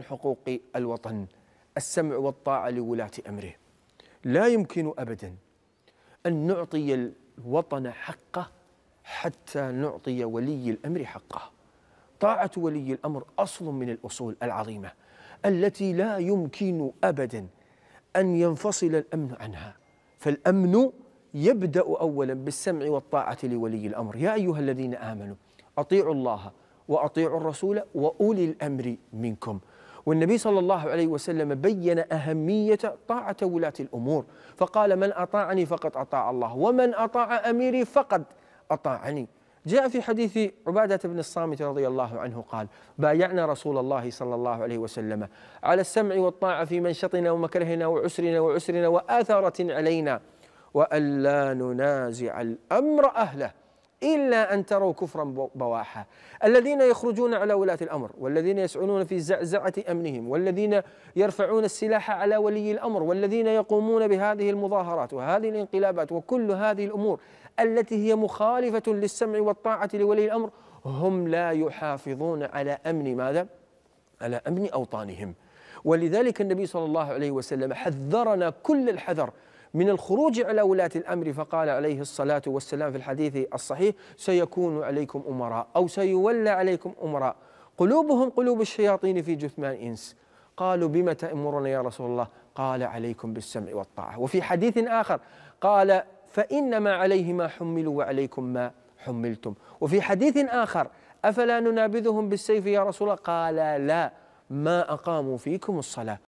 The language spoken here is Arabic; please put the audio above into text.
من حقوق الوطن السمع والطاعة لولاة أمره لا يمكن أبدا أن نعطي الوطن حقه حتى نعطي ولي الأمر حقه طاعة ولي الأمر أصل من الأصول العظيمة التي لا يمكن أبدا أن ينفصل الأمن عنها فالأمن يبدأ أولا بالسمع والطاعة لولي الأمر يا أيها الذين آمنوا أطيعوا الله وأطيعوا الرسول وأولي الأمر منكم والنبي صلى الله عليه وسلم بين أهمية طاعة ولاة الأمور فقال من أطاعني فقد أطاع الله ومن أطاع أميري فقد أطاعني جاء في حديث عبادة بن الصامت رضي الله عنه قال بايعنا رسول الله صلى الله عليه وسلم على السمع والطاعة في منشطنا ومكرهنا وعسرنا وعسرنا وآثرة علينا وألا ننازع الأمر أهله إلا أن تروا كفرا بواحا الذين يخرجون على ولاة الأمر والذين يسعون في زعزعة أمنهم والذين يرفعون السلاح على ولي الأمر والذين يقومون بهذه المظاهرات وهذه الانقلابات وكل هذه الأمور التي هي مخالفة للسمع والطاعة لولي الأمر هم لا يحافظون على أمن ماذا؟ على أمن أوطانهم ولذلك النبي صلى الله عليه وسلم حذرنا كل الحذر من الخروج على ولاة الأمر فقال عليه الصلاة والسلام في الحديث الصحيح سيكون عليكم أمراء أو سيولى عليكم أمراء قلوبهم قلوب الشياطين في جثمان إنس قالوا بما تأمرنا يا رسول الله قال عليكم بالسمع والطاعة وفي حديث آخر قال فإنما عليه ما حملوا وعليكم ما حملتم وفي حديث آخر أفلا ننابذهم بالسيف يا رسول الله قال لا ما أقاموا فيكم الصلاة